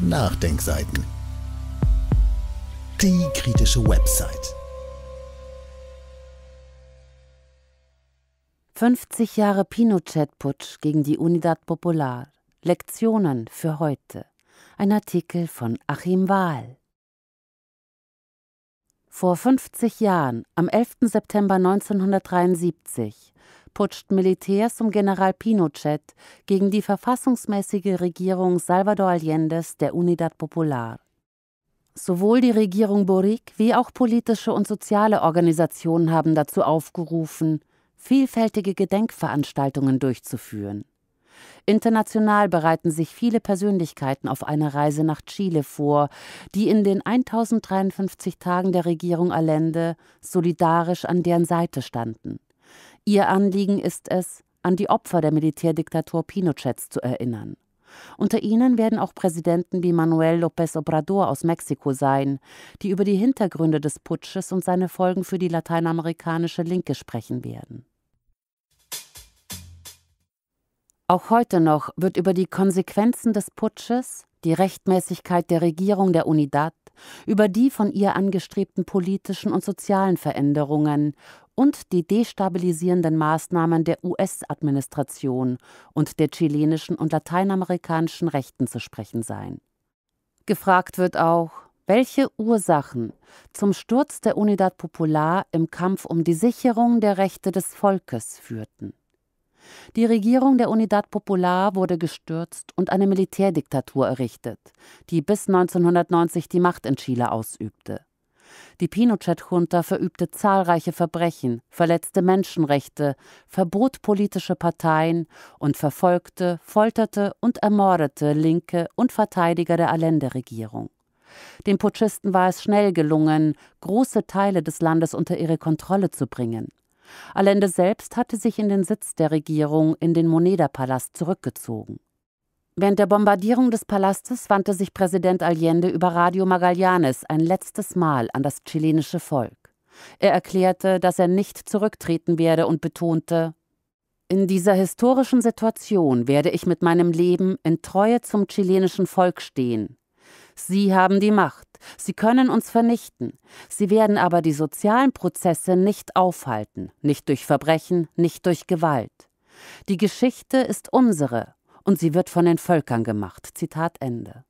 Nachdenkseiten. Die kritische Website. 50 Jahre Pinochet-Putsch gegen die Unidad Popular. Lektionen für heute. Ein Artikel von Achim Wahl. Vor 50 Jahren, am 11. September 1973, putscht Militärs um General Pinochet gegen die verfassungsmäßige Regierung Salvador Allende der Unidad Popular. Sowohl die Regierung Boric wie auch politische und soziale Organisationen haben dazu aufgerufen, vielfältige Gedenkveranstaltungen durchzuführen. International bereiten sich viele Persönlichkeiten auf eine Reise nach Chile vor, die in den 1053 Tagen der Regierung Allende solidarisch an deren Seite standen. Ihr Anliegen ist es, an die Opfer der Militärdiktatur Pinochets zu erinnern. Unter ihnen werden auch Präsidenten wie Manuel López Obrador aus Mexiko sein, die über die Hintergründe des Putsches und seine Folgen für die lateinamerikanische Linke sprechen werden. Auch heute noch wird über die Konsequenzen des Putsches, die Rechtmäßigkeit der Regierung der Unidad, über die von ihr angestrebten politischen und sozialen Veränderungen und die destabilisierenden Maßnahmen der US-Administration und der chilenischen und lateinamerikanischen Rechten zu sprechen sein. Gefragt wird auch, welche Ursachen zum Sturz der Unidad Popular im Kampf um die Sicherung der Rechte des Volkes führten. Die Regierung der Unidad Popular wurde gestürzt und eine Militärdiktatur errichtet, die bis 1990 die Macht in Chile ausübte. Die Pinochet-Junta verübte zahlreiche Verbrechen, verletzte Menschenrechte, verbot politische Parteien und verfolgte, folterte und ermordete Linke und Verteidiger der Allende-Regierung. Den Putschisten war es schnell gelungen, große Teile des Landes unter ihre Kontrolle zu bringen. Allende selbst hatte sich in den Sitz der Regierung in den Moneda-Palast zurückgezogen. Während der Bombardierung des Palastes wandte sich Präsident Allende über Radio Magallanes ein letztes Mal an das chilenische Volk. Er erklärte, dass er nicht zurücktreten werde und betonte, in dieser historischen Situation werde ich mit meinem Leben in Treue zum chilenischen Volk stehen. Sie haben die Macht, sie können uns vernichten, sie werden aber die sozialen Prozesse nicht aufhalten, nicht durch Verbrechen, nicht durch Gewalt. Die Geschichte ist unsere, und sie wird von den Völkern gemacht. Zitat Ende.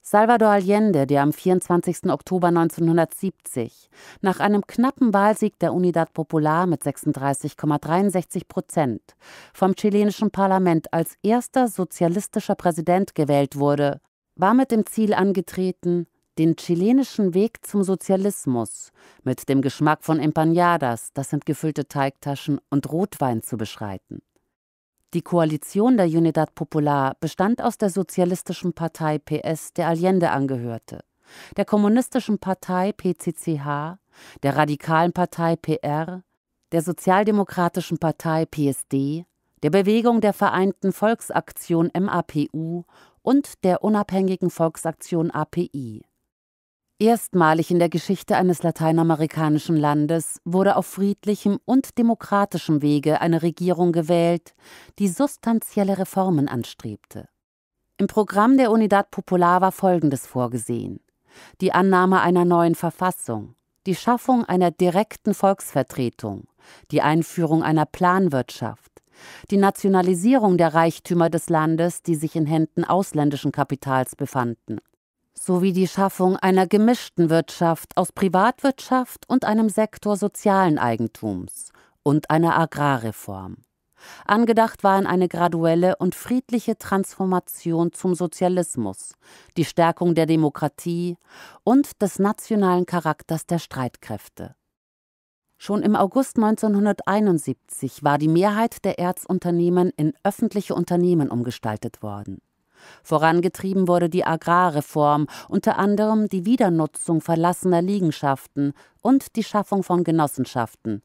Salvador Allende, der am 24. Oktober 1970 nach einem knappen Wahlsieg der Unidad Popular mit 36,63 Prozent vom chilenischen Parlament als erster sozialistischer Präsident gewählt wurde, war mit dem Ziel angetreten, den chilenischen Weg zum Sozialismus mit dem Geschmack von Empanadas, das sind gefüllte Teigtaschen, und Rotwein zu beschreiten. Die Koalition der Unidad Popular bestand aus der Sozialistischen Partei PS, der Allende angehörte, der Kommunistischen Partei PCCH, der Radikalen Partei PR, der Sozialdemokratischen Partei PSD, der Bewegung der Vereinten Volksaktion MAPU und der Unabhängigen Volksaktion API. Erstmalig in der Geschichte eines lateinamerikanischen Landes wurde auf friedlichem und demokratischem Wege eine Regierung gewählt, die substanzielle Reformen anstrebte. Im Programm der Unidad Popular war Folgendes vorgesehen die Annahme einer neuen Verfassung, die Schaffung einer direkten Volksvertretung, die Einführung einer Planwirtschaft, die Nationalisierung der Reichtümer des Landes, die sich in Händen ausländischen Kapitals befanden, sowie die Schaffung einer gemischten Wirtschaft aus Privatwirtschaft und einem Sektor sozialen Eigentums und einer Agrarreform. Angedacht waren eine graduelle und friedliche Transformation zum Sozialismus, die Stärkung der Demokratie und des nationalen Charakters der Streitkräfte. Schon im August 1971 war die Mehrheit der Erzunternehmen in öffentliche Unternehmen umgestaltet worden. Vorangetrieben wurde die Agrarreform, unter anderem die Wiedernutzung verlassener Liegenschaften und die Schaffung von Genossenschaften.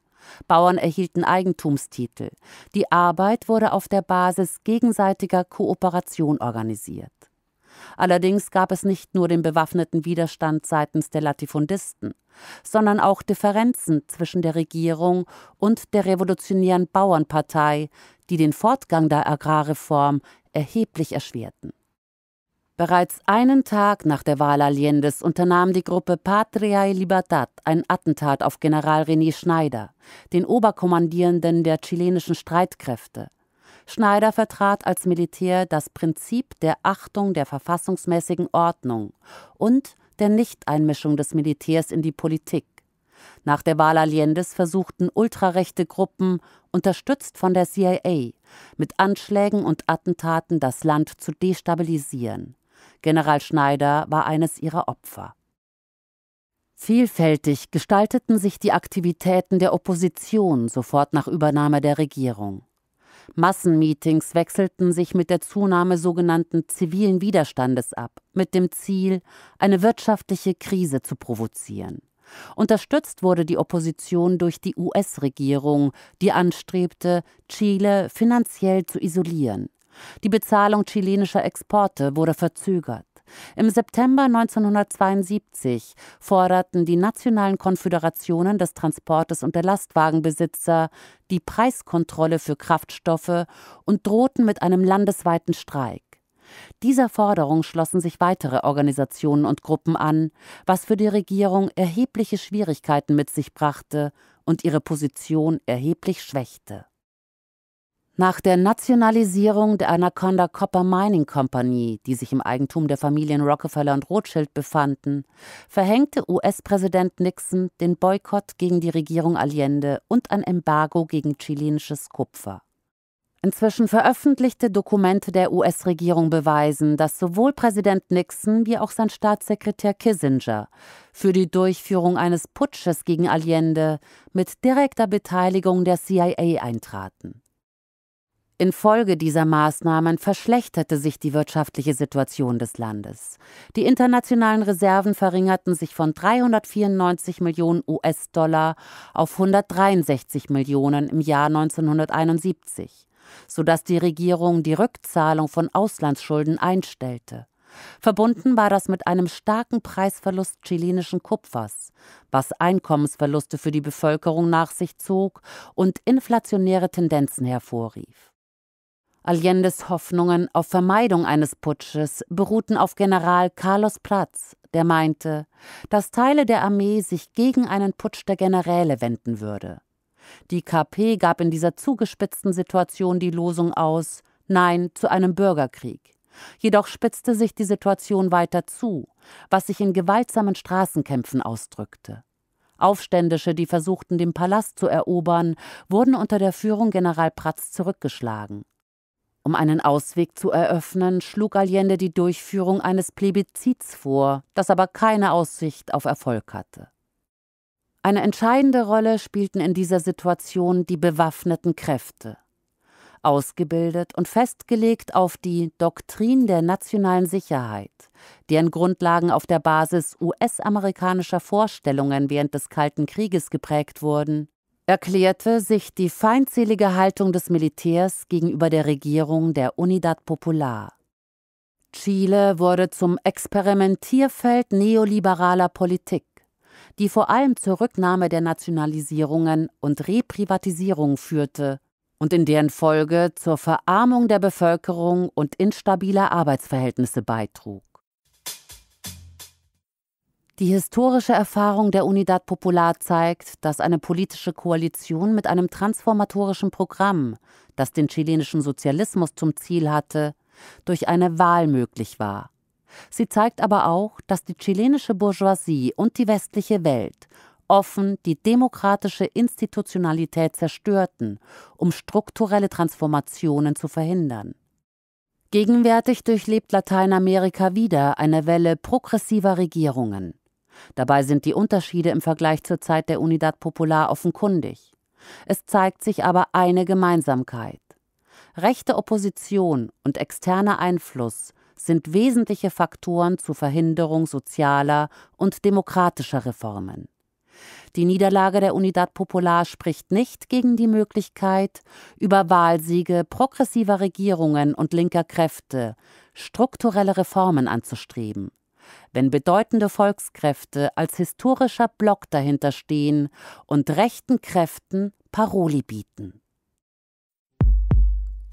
Bauern erhielten Eigentumstitel. Die Arbeit wurde auf der Basis gegenseitiger Kooperation organisiert. Allerdings gab es nicht nur den bewaffneten Widerstand seitens der Latifundisten, sondern auch Differenzen zwischen der Regierung und der revolutionären Bauernpartei, die den Fortgang der Agrarreform erheblich erschwerten. Bereits einen Tag nach der Wahl Allendes unternahm die Gruppe Patria y e Libertad ein Attentat auf General René Schneider, den Oberkommandierenden der chilenischen Streitkräfte. Schneider vertrat als Militär das Prinzip der Achtung der verfassungsmäßigen Ordnung und der Nichteinmischung des Militärs in die Politik. Nach der Wahl Allendes versuchten ultrarechte Gruppen, unterstützt von der CIA, mit Anschlägen und Attentaten das Land zu destabilisieren. General Schneider war eines ihrer Opfer. Vielfältig gestalteten sich die Aktivitäten der Opposition sofort nach Übernahme der Regierung. Massenmeetings wechselten sich mit der Zunahme sogenannten zivilen Widerstandes ab, mit dem Ziel, eine wirtschaftliche Krise zu provozieren. Unterstützt wurde die Opposition durch die US-Regierung, die anstrebte, Chile finanziell zu isolieren. Die Bezahlung chilenischer Exporte wurde verzögert. Im September 1972 forderten die nationalen Konföderationen des Transportes und der Lastwagenbesitzer die Preiskontrolle für Kraftstoffe und drohten mit einem landesweiten Streik. Dieser Forderung schlossen sich weitere Organisationen und Gruppen an, was für die Regierung erhebliche Schwierigkeiten mit sich brachte und ihre Position erheblich schwächte. Nach der Nationalisierung der Anaconda Copper Mining Company, die sich im Eigentum der Familien Rockefeller und Rothschild befanden, verhängte US-Präsident Nixon den Boykott gegen die Regierung Allende und ein Embargo gegen chilenisches Kupfer. Inzwischen veröffentlichte Dokumente der US-Regierung beweisen, dass sowohl Präsident Nixon wie auch sein Staatssekretär Kissinger für die Durchführung eines Putsches gegen Allende mit direkter Beteiligung der CIA eintraten. Infolge dieser Maßnahmen verschlechterte sich die wirtschaftliche Situation des Landes. Die internationalen Reserven verringerten sich von 394 Millionen US-Dollar auf 163 Millionen im Jahr 1971 sodass die Regierung die Rückzahlung von Auslandsschulden einstellte. Verbunden war das mit einem starken Preisverlust chilenischen Kupfers, was Einkommensverluste für die Bevölkerung nach sich zog und inflationäre Tendenzen hervorrief. Allendes Hoffnungen auf Vermeidung eines Putsches beruhten auf General Carlos Platz, der meinte, dass Teile der Armee sich gegen einen Putsch der Generäle wenden würde. Die KP gab in dieser zugespitzten Situation die Losung aus Nein zu einem Bürgerkrieg. Jedoch spitzte sich die Situation weiter zu, was sich in gewaltsamen Straßenkämpfen ausdrückte. Aufständische, die versuchten, den Palast zu erobern, wurden unter der Führung General Pratz zurückgeschlagen. Um einen Ausweg zu eröffnen, schlug Allende die Durchführung eines Plebizids vor, das aber keine Aussicht auf Erfolg hatte. Eine entscheidende Rolle spielten in dieser Situation die bewaffneten Kräfte. Ausgebildet und festgelegt auf die Doktrin der nationalen Sicherheit, deren Grundlagen auf der Basis US-amerikanischer Vorstellungen während des Kalten Krieges geprägt wurden, erklärte sich die feindselige Haltung des Militärs gegenüber der Regierung der Unidad Popular. Chile wurde zum Experimentierfeld neoliberaler Politik die vor allem zur Rücknahme der Nationalisierungen und Reprivatisierung führte und in deren Folge zur Verarmung der Bevölkerung und instabiler Arbeitsverhältnisse beitrug. Die historische Erfahrung der Unidad Popular zeigt, dass eine politische Koalition mit einem transformatorischen Programm, das den chilenischen Sozialismus zum Ziel hatte, durch eine Wahl möglich war. Sie zeigt aber auch, dass die chilenische Bourgeoisie und die westliche Welt offen die demokratische Institutionalität zerstörten, um strukturelle Transformationen zu verhindern. Gegenwärtig durchlebt Lateinamerika wieder eine Welle progressiver Regierungen. Dabei sind die Unterschiede im Vergleich zur Zeit der Unidad Popular offenkundig. Es zeigt sich aber eine Gemeinsamkeit. Rechte Opposition und externer Einfluss sind wesentliche Faktoren zur Verhinderung sozialer und demokratischer Reformen. Die Niederlage der Unidad Popular spricht nicht gegen die Möglichkeit, über Wahlsiege progressiver Regierungen und linker Kräfte strukturelle Reformen anzustreben. Wenn bedeutende Volkskräfte als historischer Block dahinterstehen und rechten Kräften Paroli bieten.